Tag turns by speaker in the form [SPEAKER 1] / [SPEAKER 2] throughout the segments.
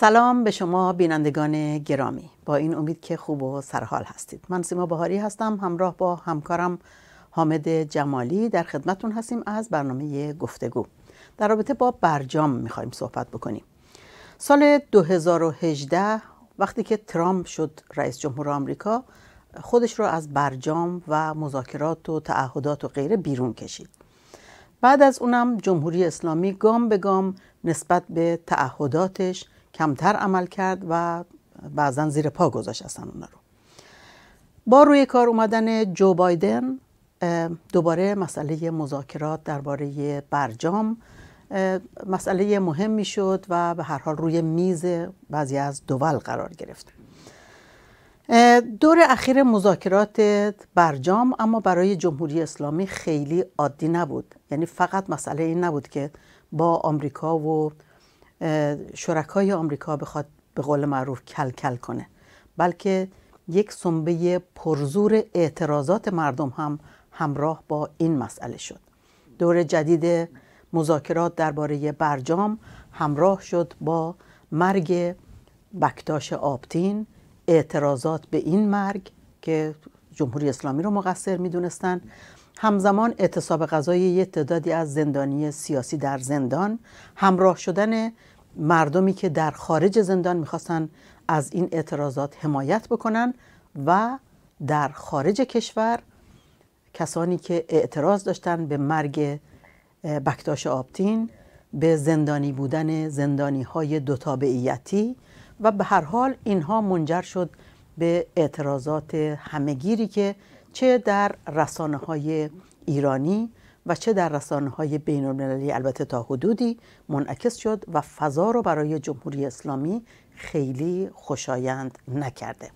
[SPEAKER 1] سلام به شما بینندگان گرامی با این امید که خوب و سرحال هستید من سیما بهاری هستم همراه با همکارم حامد جمالی در خدمتون هستیم از برنامه گفتگو در رابطه با برجام میخوایم صحبت بکنیم سال 2018 وقتی که ترامپ شد رئیس جمهور آمریکا خودش رو از برجام و مذاکرات و تعهدات و غیره بیرون کشید بعد از اونم جمهوری اسلامی گام به گام نسبت به تعهداتش کمتر عمل کرد و بعضا زیر پا گذاشت اصلا اونا رو با روی کار اومدن جو بایدن دوباره مسئله مذاکرات درباره برجام مسئله مهم می شد و به هر حال روی میز بعضی از دول قرار گرفت دور اخیر مذاکرات برجام اما برای جمهوری اسلامی خیلی عادی نبود یعنی فقط مسئله این نبود که با آمریکا و شرکای آمریکا بخواد به قول معروف کل کل کنه بلکه یک سنبه پرزور اعتراضات مردم هم همراه با این مسئله شد دور جدید مذاکرات درباره برجام همراه شد با مرگ بکتاش آبتین اعتراضات به این مرگ که جمهوری اسلامی رو مقصر میدونستن همزمان اعتصاب غذای یک تعدادی از زندانی سیاسی در زندان همراه شدن مردمی که در خارج زندان میخواستن از این اعتراضات حمایت بکنن و در خارج کشور کسانی که اعتراض داشتن به مرگ بکتاش آبتین به زندانی بودن زندانی های دوتابعیتی و به هر حال اینها منجر شد به اعتراضات همگیری که چه در رسانه های ایرانی و چه در رسانه های بین المللی البته تا حدودی منعکس شد و فضا رو برای جمهوری اسلامی خیلی خوشایند نکرده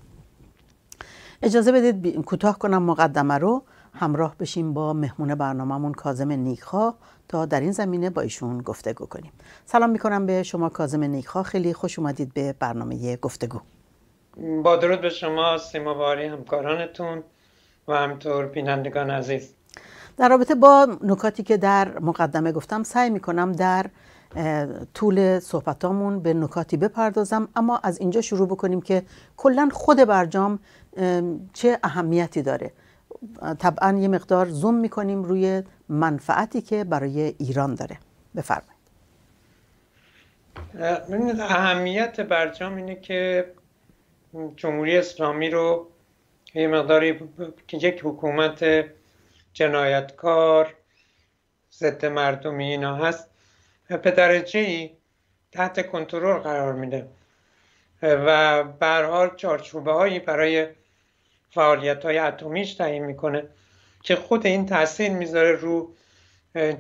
[SPEAKER 1] اجازه بدید کوتاه کنم مقدمه رو همراه بشیم با مهمون برنامهمون کازم نیکخواه تا در این زمینه با ایشون گفتگو کنیم سلام میکنم به شما کازم نیکخواه خیلی خوش اومدید به برنامه گفتگو
[SPEAKER 2] با درود به شما سیما باری همکارانتون و همطور بینندگان عزیز
[SPEAKER 1] در رابطه با نکاتی که در مقدمه گفتم سعی می کنم در طول صحبتامون به نکاتی بپردازم اما از اینجا شروع بکنیم که کلا خود برجام چه اهمیتی داره طبعا یه مقدار زوم میکنیم روی منفعتی که برای ایران داره بفرمایید
[SPEAKER 2] اهمیت برجام اینه که جمهوری اسلامی رو یه مقداری یک حکومت جنایتکار ضد مردمی اینا هست به درجه ای تحت کنترل قرار میده و به حال چارچوبه هایی برای فعالیت های اتمیش تعیین میکنه که خود این تاثیر میذاره رو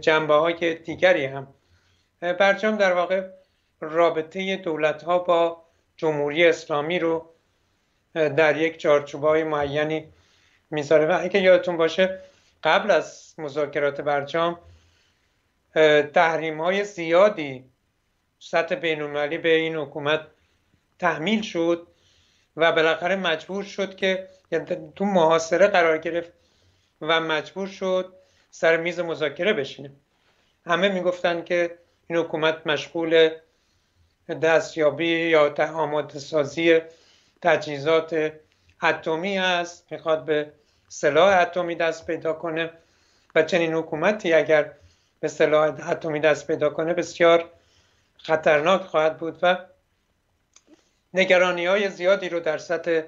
[SPEAKER 2] جنبه های دیگری هم برجام در واقع رابطه دولت ها با جمهوری اسلامی رو در یک چارچوبه های معینی میذاره و اگه یادتون باشه قبل از مذاکرات برجام تحریم های زیادی سطح بینالمللی به این حکومت تحمیل شد و بالاخره مجبور شد که یعنی تو محاصره قرار گرفت و مجبور شد سر میز مذاکره بشینه همه میگفتند که این حکومت مشغول دستیابی یا آماده سازی تجهیزات اتمی است میخواد به سلاح اتمی دست پیدا کنه و چنین حکومتی اگر به سلاح اتمی دست پیدا کنه بسیار خطرناک خواهد بود و نگرانی های زیادی رو در سطح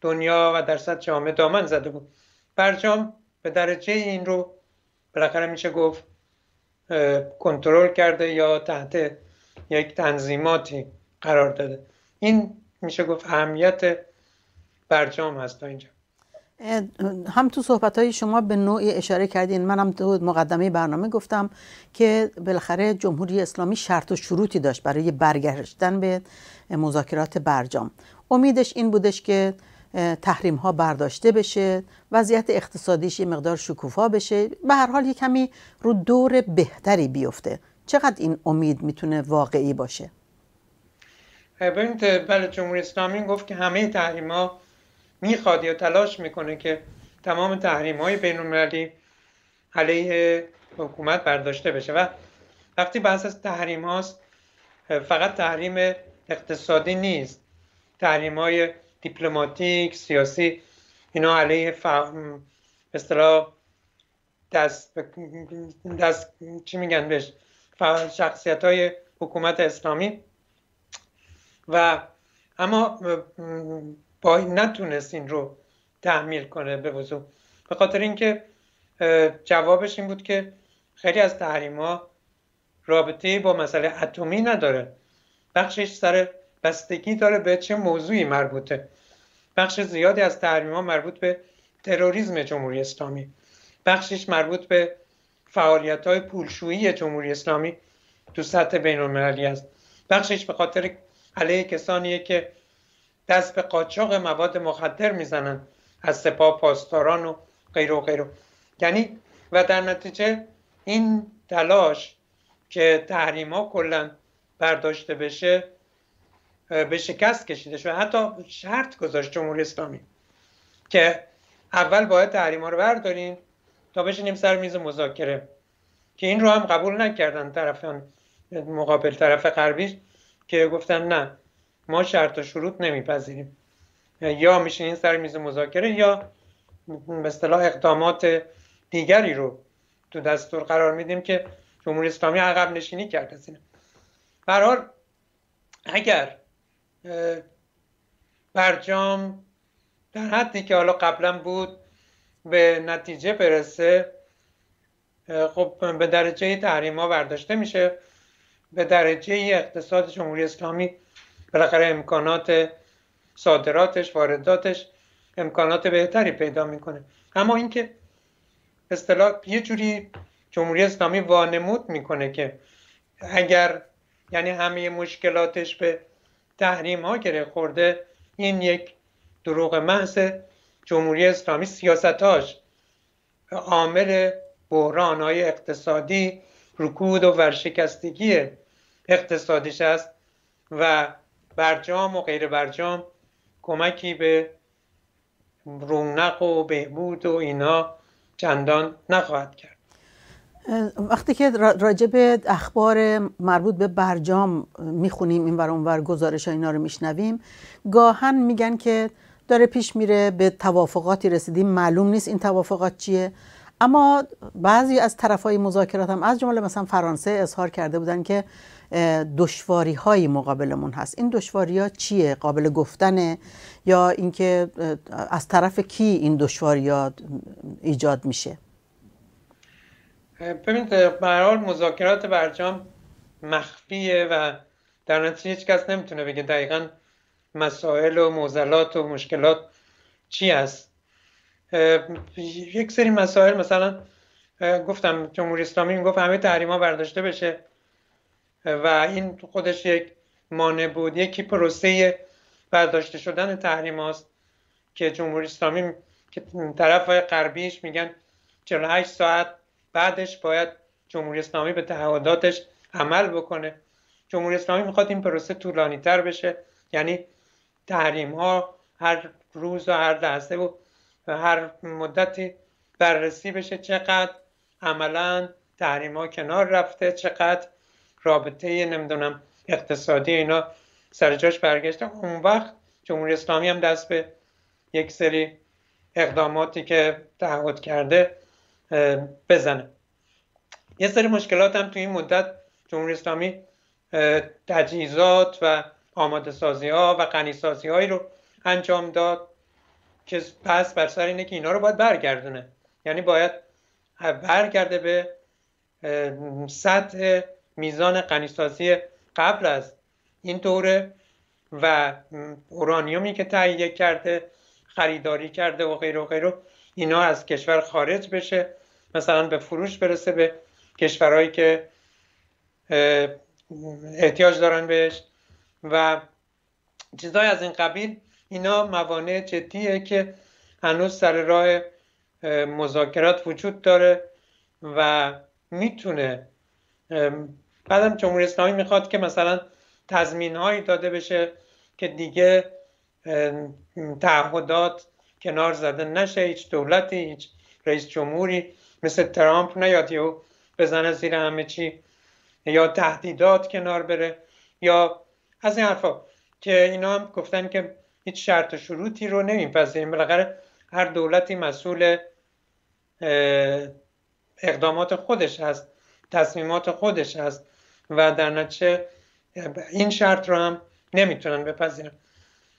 [SPEAKER 2] دنیا و در سطح جامعه دامن زده بود برجام به درجه این رو بالاخره میشه گفت کنترل کرده یا تحت یک تنظیماتی قرار داده این میشه گفت اهمیت برجام هست تا اینجا
[SPEAKER 1] هم تو صحبت های شما به نوعی اشاره کردین منم تو مقدمه برنامه گفتم که بالاخره جمهوری اسلامی شرط و شروطی داشت برای برگشتن به مذاکرات برجام امیدش این بودش که تحریم ها برداشته بشه وضعیت اقتصادیش یه مقدار شکوفا بشه به هر حال یه کمی رو دور بهتری بیفته چقدر این امید میتونه واقعی باشه
[SPEAKER 2] ببینید بله جمهوری اسلامی گفت که همه تحریم ها میخواد یا تلاش میکنه که تمام تحریم های بین المللی علیه حکومت برداشته بشه و وقتی بحث از تحریم هاست فقط تحریم اقتصادی نیست تحریم های دیپلماتیک سیاسی اینا علیه فهم اصطلاح دست, دست چی میگن بهش شخصیت های حکومت اسلامی و اما پای نتونست این رو تحمیل کنه به وضوع به خاطر اینکه جوابش این بود که خیلی از تحریم ها رابطه با مسئله اتمی نداره بخشش سر بستگی داره به چه موضوعی مربوطه بخش زیادی از تحریم مربوط به تروریزم جمهوری اسلامی بخشش مربوط به فعالیت های پولشویی جمهوری اسلامی تو سطح بین المللی است بخشش به خاطر علیه کسانیه که دست به قاچاق مواد مخدر میزنن از سپاه پاسداران و غیر و غیره یعنی و در نتیجه این تلاش که تحریما کلا برداشته بشه به شکست کشیده شد حتی شرط گذاشت جمهوری اسلامی که اول باید تحریما رو برداریم تا بشینیم سر میز مذاکره که این رو هم قبول نکردن طرفان مقابل طرف غربی که گفتن نه ما شرط و شروط نمیپذیریم یا این سر میز مذاکره یا به اصطلاح اقدامات دیگری رو تو دستور قرار میدیم که جمهوری اسلامی عقب نشینی کرده از اگر برجام در حدی که حالا قبلا بود به نتیجه برسه خب به درجه تحریم ها برداشته میشه به درجه اقتصاد جمهوری اسلامی بالاخره امکانات صادراتش وارداتش امکانات بهتری پیدا میکنه اما اینکه اصطلاح یه جوری جمهوری اسلامی وانمود میکنه که اگر یعنی همه مشکلاتش به تحریم ها گره خورده این یک دروغ محض جمهوری اسلامی سیاستاش عامل بحران های اقتصادی رکود و ورشکستگی اقتصادیش است و برجام و غیر برجام کمکی به رونق و بهبود و اینا چندان نخواهد کرد
[SPEAKER 1] وقتی که راجع به اخبار مربوط به برجام میخونیم این اونور گزارش ها اینا رو میشنویم گاهن میگن که داره پیش میره به توافقاتی رسیدیم معلوم نیست این توافقات چیه اما بعضی از طرف های مذاکرات هم از جمله مثلا فرانسه اظهار کرده بودن که دشواری های مقابلمون هست این دشواری ها چیه قابل گفتنه یا اینکه از طرف کی این دشواری ها ایجاد میشه
[SPEAKER 2] ببینید به مذاکرات برجام مخفیه و در نتیجه هیچ کس نمیتونه بگه دقیقا مسائل و موزلات و مشکلات چی هست یک سری مسائل مثلا گفتم جمهوری اسلامی گفت همه تحریما برداشته بشه و این خودش یک مانع بود یکی پروسه برداشته شدن تحریم هاست که جمهوری اسلامی که طرف های غربیش میگن 48 ساعت بعدش باید جمهوری اسلامی به تعهداتش عمل بکنه جمهوری اسلامی میخواد این پروسه طولانی تر بشه یعنی تحریم ها هر روز و هر لحظه و هر مدتی بررسی بشه چقدر عملا تحریم ها کنار رفته چقدر رابطه نمیدونم اقتصادی اینا سر جاش برگشته اون وقت جمهوری اسلامی هم دست به یک سری اقداماتی که تعهد کرده بزنه یه سری مشکلات هم تو این مدت جمهوری اسلامی تجهیزات و آماده سازی ها و غنی سازی هایی رو انجام داد که پس بر سر اینه که اینا رو باید برگردونه یعنی باید برگرده به سطح میزان قنیسازی قبل از این دوره و اورانیومی که تهیه کرده خریداری کرده و غیر و غیره اینا از کشور خارج بشه مثلا به فروش برسه به کشورهایی که احتیاج دارن بهش و چیزهای از این قبیل اینا موانع جدیه که هنوز سر راه مذاکرات وجود داره و میتونه بعدم جمهوری اسلامی میخواد که مثلا تضمین هایی داده بشه که دیگه تعهدات کنار زده نشه هیچ دولتی هیچ رئیس جمهوری مثل ترامپ نیاد یا بزنه زیر همه چی یا تهدیدات کنار بره یا از این حرفا که اینا هم گفتن که هیچ شرط و شروطی رو نمیپذیریم بالاخره هر دولتی مسئول اقدامات خودش هست تصمیمات خودش هست و در نتیجه این شرط رو هم نمیتونن بپذیرن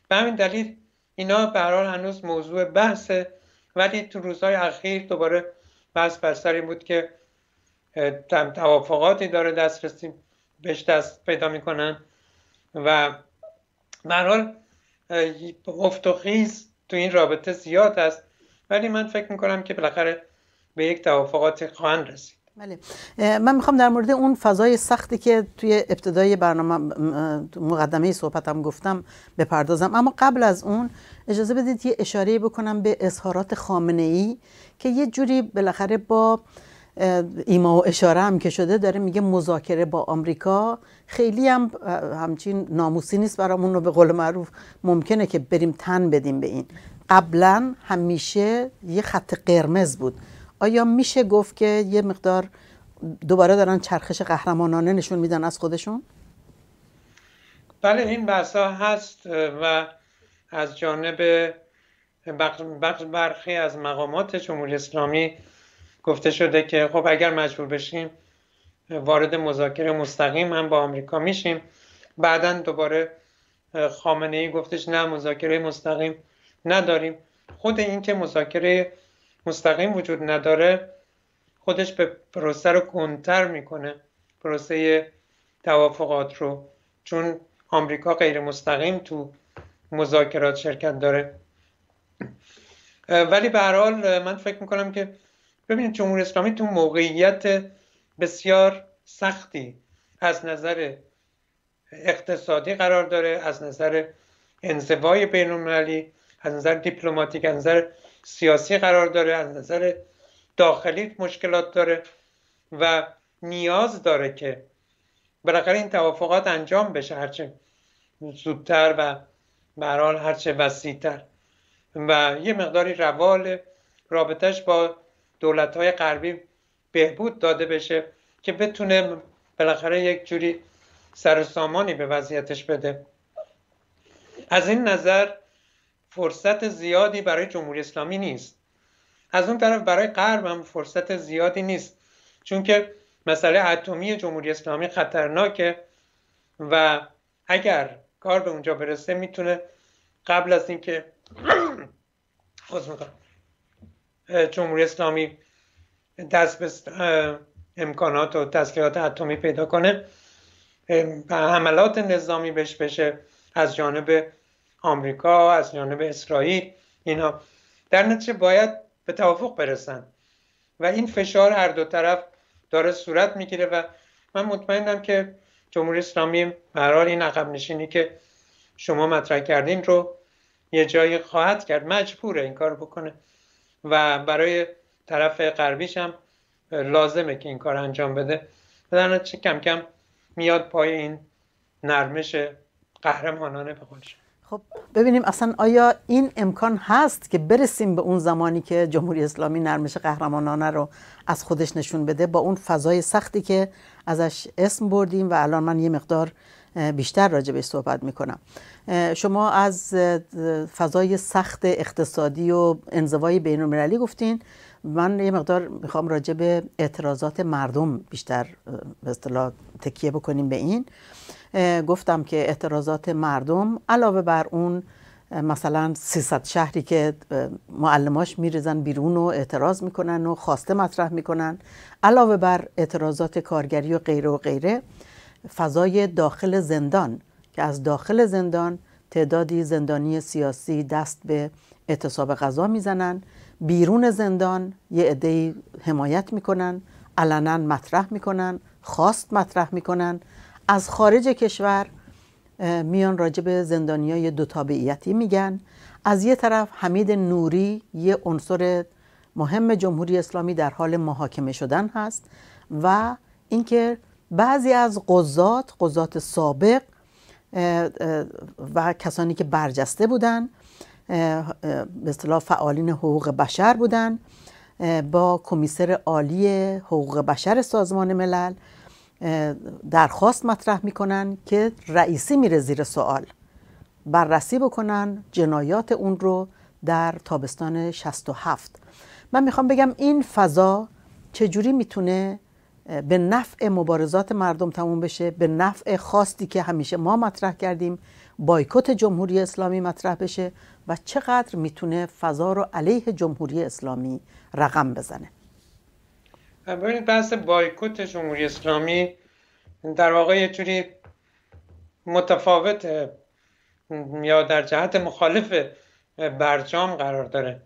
[SPEAKER 2] به همین دلیل اینا برحال هنوز موضوع بحثه ولی تو روزهای اخیر دوباره بحث بر بود که توافقاتی داره دسترسی بهش دست پیدا میکنن و برحال افت و خیز تو این رابطه زیاد است ولی من فکر میکنم که بالاخره به یک توافقاتی خواهند رسید بله
[SPEAKER 1] من میخوام در مورد اون فضای سختی که توی ابتدای برنامه مقدمه صحبتم گفتم بپردازم اما قبل از اون اجازه بدید یه اشاره بکنم به اظهارات خامنه ای که یه جوری بالاخره با ایما و اشاره هم که شده داره میگه مذاکره با آمریکا خیلی هم همچین ناموسی نیست برامون رو به قول معروف ممکنه که بریم تن بدیم به این قبلا همیشه یه خط قرمز بود آیا میشه گفت که یه مقدار دوباره دارن چرخش قهرمانانه نشون میدن از خودشون؟
[SPEAKER 2] بله این بحث هست و از جانب برخی از مقامات جمهوری اسلامی گفته شده که خب اگر مجبور بشیم وارد مذاکره مستقیم هم با آمریکا میشیم بعدا دوباره خامنه ای گفتش نه مذاکره مستقیم نداریم خود اینکه مذاکره مستقیم وجود نداره خودش به پروسه رو کنتر میکنه پروسه توافقات رو چون آمریکا غیر مستقیم تو مذاکرات شرکت داره ولی به هر حال من فکر میکنم که ببینید جمهوری اسلامی تو موقعیت بسیار سختی از نظر اقتصادی قرار داره از نظر انزوای بین المللی از نظر دیپلماتیک از نظر سیاسی قرار داره از نظر داخلی مشکلات داره و نیاز داره که بالاخره این توافقات انجام بشه هرچه زودتر و برحال هرچه وسیعتر و یه مقداری روال رابطهش با دولت های غربی بهبود داده بشه که بتونه بالاخره یک جوری سر به وضعیتش بده از این نظر فرصت زیادی برای جمهوری اسلامی نیست از اون طرف برای غرب هم فرصت زیادی نیست چون که مسئله اتمی جمهوری اسلامی خطرناکه و اگر کار به اونجا برسه میتونه قبل از اینکه جمهوری اسلامی دست به امکانات و تسلیحات اتمی پیدا کنه حملات نظامی بهش بشه از جانب آمریکا از جانب اسرائیل اینا در نتیجه باید به توافق برسن و این فشار هر دو طرف داره صورت میگیره و من مطمئنم که جمهوری اسلامی برحال این عقب نشینی که شما مطرح کردین رو یه جایی خواهد کرد مجبوره این کار بکنه و برای طرف غربیش هم لازمه که این کار انجام بده و کم کم میاد پای این نرمش قهرمانانه به
[SPEAKER 1] خب ببینیم اصلا آیا این امکان هست که برسیم به اون زمانی که جمهوری اسلامی نرمش قهرمانانه رو از خودش نشون بده با اون فضای سختی که ازش اسم بردیم و الان من یه مقدار بیشتر راجع بهش صحبت میکنم شما از فضای سخت اقتصادی و انزوای بین گفتین من یه مقدار میخوام راجع به اعتراضات مردم بیشتر به اصطلاح تکیه بکنیم به این گفتم که اعتراضات مردم علاوه بر اون مثلا 300 شهری که معلماش میریزن بیرون و اعتراض میکنن و خواسته مطرح میکنن علاوه بر اعتراضات کارگری و غیره و غیره فضای داخل زندان که از داخل زندان تعدادی زندانی سیاسی دست به اعتصاب غذا میزنن بیرون زندان یه عده حمایت میکنن علنا مطرح میکنن خواست مطرح میکنن از خارج کشور میان راجب به های دو تابعیتی میگن از یه طرف حمید نوری یه عنصر مهم جمهوری اسلامی در حال محاکمه شدن هست و اینکه بعضی از قضات قضات سابق و کسانی که برجسته بودن به اصطلاح فعالین حقوق بشر بودن با کمیسر عالی حقوق بشر سازمان ملل درخواست مطرح میکنن که رئیسی میره زیر سوال بررسی بکنن جنایات اون رو در تابستان 67 من میخوام بگم این فضا چجوری میتونه به نفع مبارزات مردم تموم بشه به نفع خواستی که همیشه ما مطرح کردیم بایکوت جمهوری اسلامی مطرح بشه و چقدر میتونه فضا رو علیه جمهوری اسلامی رقم
[SPEAKER 2] بزنه ببینید بحث بایکوت جمهوری اسلامی در واقع یه جوری متفاوت یا در جهت مخالف برجام قرار داره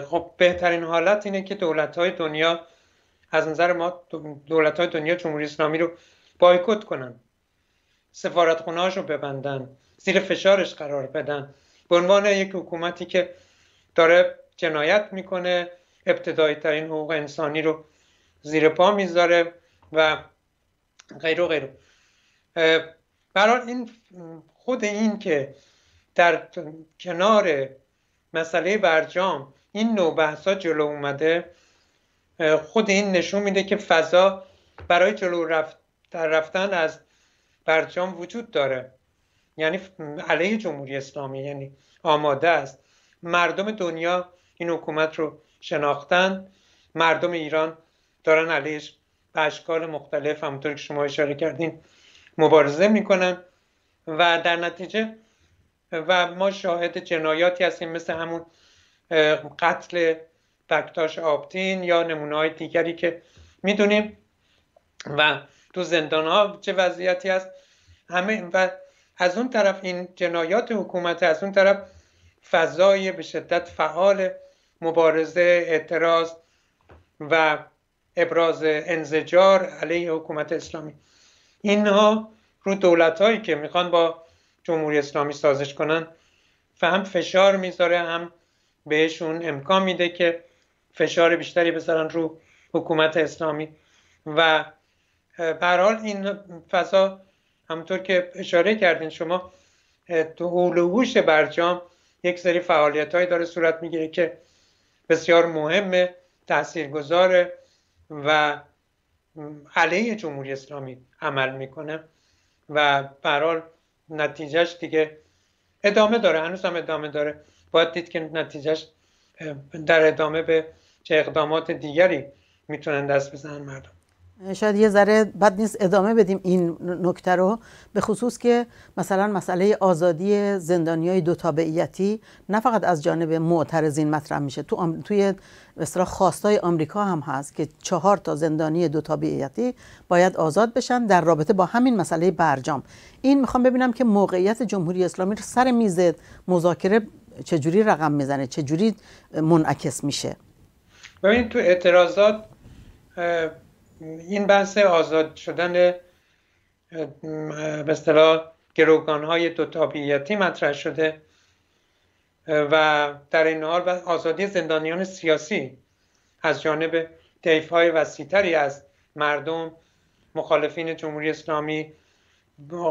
[SPEAKER 2] خب بهترین حالت اینه که دولت های دنیا از نظر ما دولت های دنیا جمهوری اسلامی رو بایکوت کنن سفارت خونه رو ببندن زیر فشارش قرار بدن به عنوان یک حکومتی که داره جنایت میکنه ابتدایی ترین حقوق انسانی رو زیر پا میذاره و غیر و غیر برای این خود این که در کنار مسئله برجام این نوع بحثا جلو اومده خود این نشون میده که فضا برای جلو رفتن از برجام وجود داره یعنی علیه جمهوری اسلامی یعنی آماده است مردم دنیا این حکومت رو شناختن مردم ایران دارن علیهش به اشکال مختلف همونطور که شما اشاره کردین مبارزه میکنن و در نتیجه و ما شاهد جنایاتی هستیم مثل همون قتل پکتاش آپتین یا نمونه های دیگری که میدونیم و تو زندان ها چه وضعیتی هست همه و از اون طرف این جنایات حکومت از اون طرف فضای به شدت فعال مبارزه اعتراض و ابراز انزجار علیه حکومت اسلامی اینها رو دولت هایی که میخوان با جمهوری اسلامی سازش کنن و هم فشار میذاره هم بهشون امکان میده که فشار بیشتری بذارن رو حکومت اسلامی و به این فضا همونطور که اشاره کردین شما تو هولوهوش برجام یک سری فعالیت داره صورت میگیره که بسیار مهمه تاثیرگذاره و علیه جمهوری اسلامی عمل میکنه و برحال نتیجهش دیگه ادامه داره هنوز هم ادامه داره باید دید که نتیجهش در ادامه به چه اقدامات دیگری میتونن دست بزنن مردم
[SPEAKER 1] شاید یه ذره بد نیست ادامه بدیم این نکته رو به خصوص که مثلا مسئله آزادی زندانی های دو تابعیتی نه فقط از جانب معترضین مطرح میشه تو آم... توی مثلا خواستای آمریکا هم هست که چهار تا زندانی دو تابعیتی باید آزاد بشن در رابطه با همین مسئله برجام این میخوام ببینم که موقعیت جمهوری اسلامی رو سر میز مذاکره چجوری رقم میزنه چجوری منعکس میشه
[SPEAKER 2] ببینید تو اعتراضات این بحث آزاد شدن به اصطلاح گروگان های دو تابعیتی مطرح شده و در این حال آزادی زندانیان سیاسی از جانب دیف های وسیعتری از مردم مخالفین جمهوری اسلامی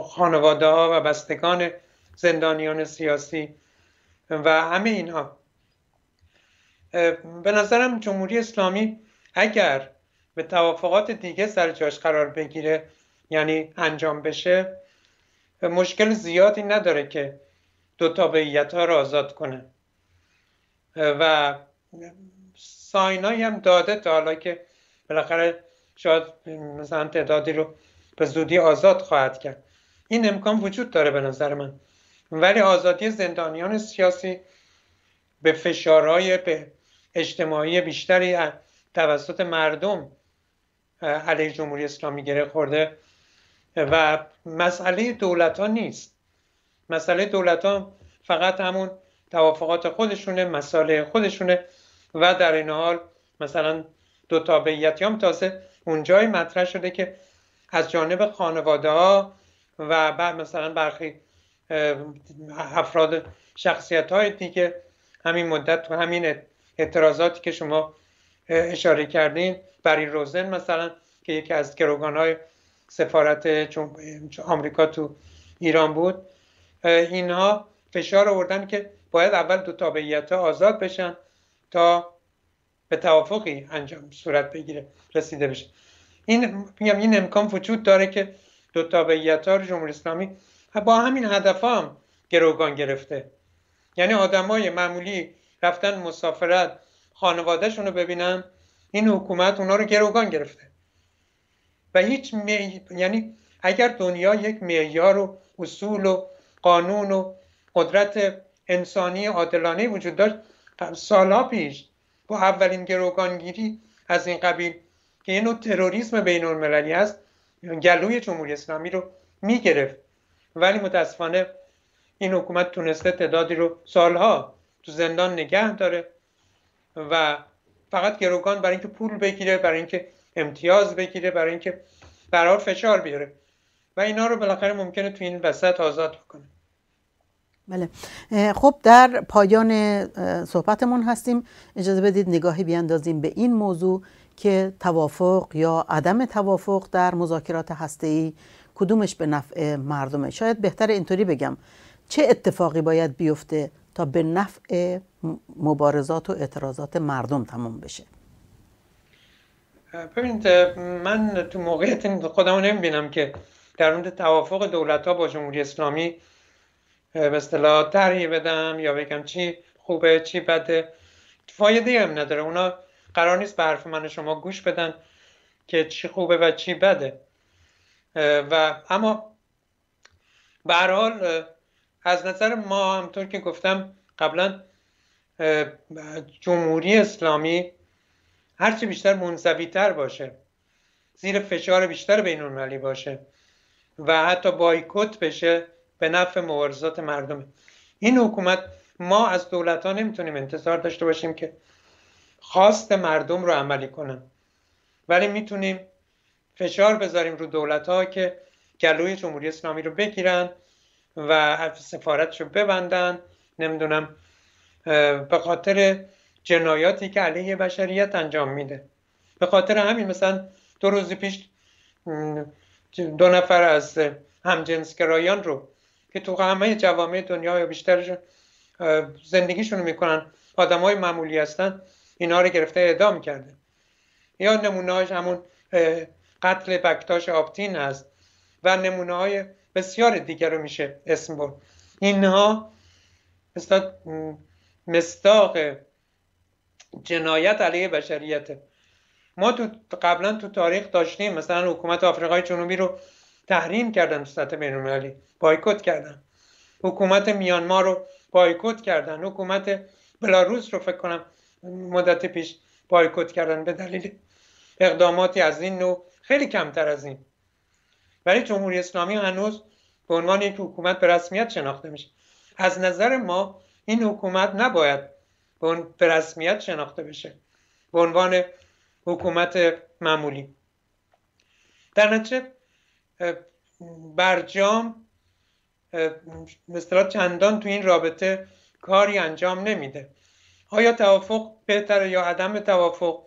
[SPEAKER 2] خانواده ها و بستگان زندانیان سیاسی و همه اینها به نظرم جمهوری اسلامی اگر به توافقات دیگه سر جاش قرار بگیره یعنی انجام بشه مشکل زیادی نداره که دو تابعیت ها رو آزاد کنه و ساینای هم داده تا حالا که بالاخره شاید مثلا تعدادی رو به زودی آزاد خواهد کرد این امکان وجود داره به نظر من ولی آزادی زندانیان سیاسی به فشارهای به اجتماعی بیشتری توسط مردم علیه جمهوری اسلامی گره خورده و مسئله دولت ها نیست مسئله دولت ها فقط همون توافقات خودشونه مسئله خودشونه و در این حال مثلا دو تابعیت هم تازه اونجای مطرح شده که از جانب خانواده ها و بعد مثلا برخی افراد شخصیت های دیگه همین مدت تو همین اعتراضاتی که شما اشاره کردین برای روزن مثلا که یکی از های سفارت آمریکا تو ایران بود اینها فشار آوردن که باید اول دو تابعیت ها آزاد بشن تا به توافقی انجام صورت بگیره رسیده بشه این میگم این امکان وجود داره که دو تابعیت ها جمهوری اسلامی با همین هدف هم گروگان گرفته یعنی آدمای معمولی رفتن مسافرت خانوادهشون رو ببینن این حکومت اونا رو گروگان گرفته و هیچ می... یعنی اگر دنیا یک معیار و اصول و قانون و قدرت انسانی عادلانه وجود داشت سالا پیش با اولین گروگانگیری از این قبیل که اینو نوع تروریسم بین المللی هست گلوی جمهوری اسلامی رو میگرفت ولی متاسفانه این حکومت تونسته تعدادی رو سالها تو زندان نگه داره و فقط گروگان برای اینکه پول بگیره برای اینکه امتیاز بگیره برای اینکه قرار فشار بیاره و اینا رو بالاخره ممکنه تو این وسط آزاد کنه بله
[SPEAKER 1] خب در پایان صحبتمون هستیم اجازه بدید نگاهی بیاندازیم به این موضوع که توافق یا عدم توافق در مذاکرات هسته‌ای کدومش به نفع مردمه شاید بهتر اینطوری بگم چه اتفاقی باید بیفته تا به نفع مبارزات و اعتراضات مردم تمام بشه
[SPEAKER 2] ببینید من تو موقعیت خودمو نمیبینم که در مورد توافق دولت ها با جمهوری اسلامی به اصطلاح ترهی بدم یا بگم چی خوبه چی بده فایده هم نداره اونا قرار نیست به حرف من شما گوش بدن که چی خوبه و چی بده و اما به حال از نظر ما همطور که گفتم قبلا جمهوری اسلامی هرچی بیشتر منظوی تر باشه زیر فشار بیشتر بین المللی باشه و حتی بایکوت بشه به نفع مبارزات مردم این حکومت ما از دولت ها نمیتونیم انتظار داشته باشیم که خواست مردم رو عملی کنن ولی میتونیم فشار بذاریم رو دولت ها که گلوی جمهوری اسلامی رو بگیرن و سفارتشو ببندن نمیدونم به خاطر جنایاتی که علیه بشریت انجام میده به خاطر همین مثلا دو روز پیش دو نفر از همجنسگرایان رو که تو همه جوامع دنیا یا زندگیشون زندگیشون میکنن آدم های معمولی هستن اینا رو گرفته اعدام کرده یا نمونه همون قتل بکتاش آپتین هست و نمونه های بسیار دیگر رو میشه اسم برد اینها مثلا مستاق جنایت علیه بشریت ما تو قبلا تو تاریخ داشتیم مثلا حکومت آفریقای جنوبی رو تحریم کردن تو سطح بینالمللی بایکوت کردن حکومت میانمار رو بایکوت کردن حکومت بلاروس رو فکر کنم مدت پیش بایکوت کردن به دلیل اقداماتی از این نوع خیلی کمتر از این ولی جمهوری اسلامی هنوز به عنوان یک حکومت به رسمیت شناخته میشه از نظر ما این حکومت نباید به رسمیت شناخته بشه به عنوان حکومت معمولی در نتیجه برجام مثلا چندان تو این رابطه کاری انجام نمیده آیا توافق بهتره یا عدم توافق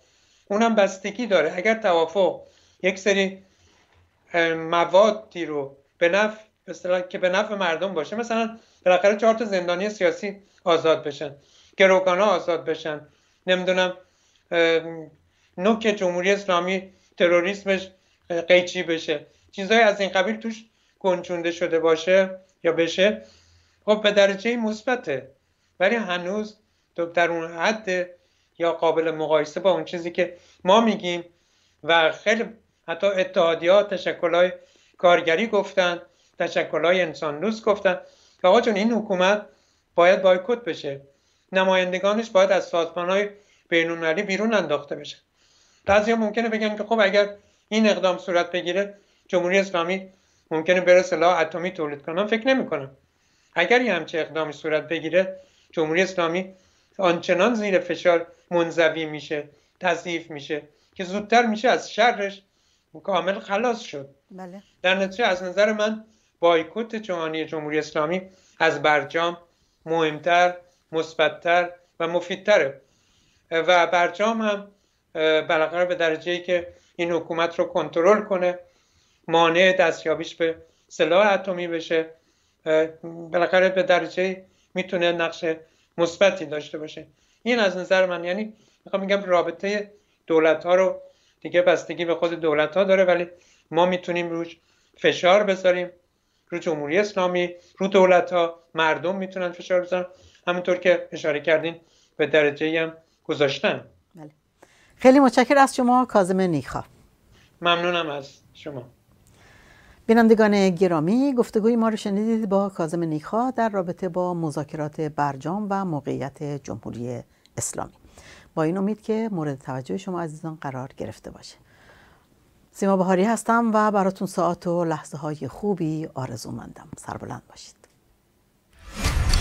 [SPEAKER 2] اونم بستگی داره اگر توافق یک سری موادی رو به نفع که به نفع مردم باشه مثلا بالاخره چهار تا زندانی سیاسی آزاد بشن ها آزاد بشن نمیدونم نوک جمهوری اسلامی تروریسمش قیچی بشه چیزهایی از این قبیل توش گنجونده شده باشه یا بشه خب به درجه مثبته ولی هنوز در اون حد یا قابل مقایسه با اون چیزی که ما میگیم و خیلی حتی تشکل های کارگری گفتند تشکلهای انسان دوست گفتند که آقا چون این حکومت باید بایکوت بشه نمایندگانش باید از سازمان های بینالمللی بیرون انداخته بشه ها ممکنه بگن که خب اگر این اقدام صورت بگیره جمهوری اسلامی ممکنه بره سلاح اتمی تولید کنم فکر نمیکنم اگر یه همچه اقدامی صورت بگیره جمهوری اسلامی آنچنان زیر فشار منزوی میشه تضعیف میشه که زودتر میشه از شرش کامل خلاص شد بله. در نتیجه از نظر من بایکوت جهانی جمهوری اسلامی از برجام مهمتر مثبتتر و مفیدتره و برجام هم بالاخره به درجه ای که این حکومت رو کنترل کنه مانع دستیابیش به سلاح اتمی بشه بالاخره به درجه میتونه نقش مثبتی داشته باشه این از نظر من یعنی میخوام میگم رابطه دولت ها رو دیگه بستگی به خود دولت ها داره ولی ما میتونیم روش فشار بذاریم رو جمهوری اسلامی رو دولت ها مردم میتونن فشار بذارن همونطور که اشاره کردین به درجه هم گذاشتن بله.
[SPEAKER 1] خیلی متشکر از شما کازم نیخا
[SPEAKER 2] ممنونم از شما
[SPEAKER 1] بینندگان گرامی گفتگوی ما رو شنیدید با کازم نیخا در رابطه با مذاکرات برجام و موقعیت جمهوری اسلامی با این امید که مورد توجه شما عزیزان قرار گرفته باشه سیما بهاری هستم و براتون ساعت و لحظه های خوبی آرزو مندم سربلند باشید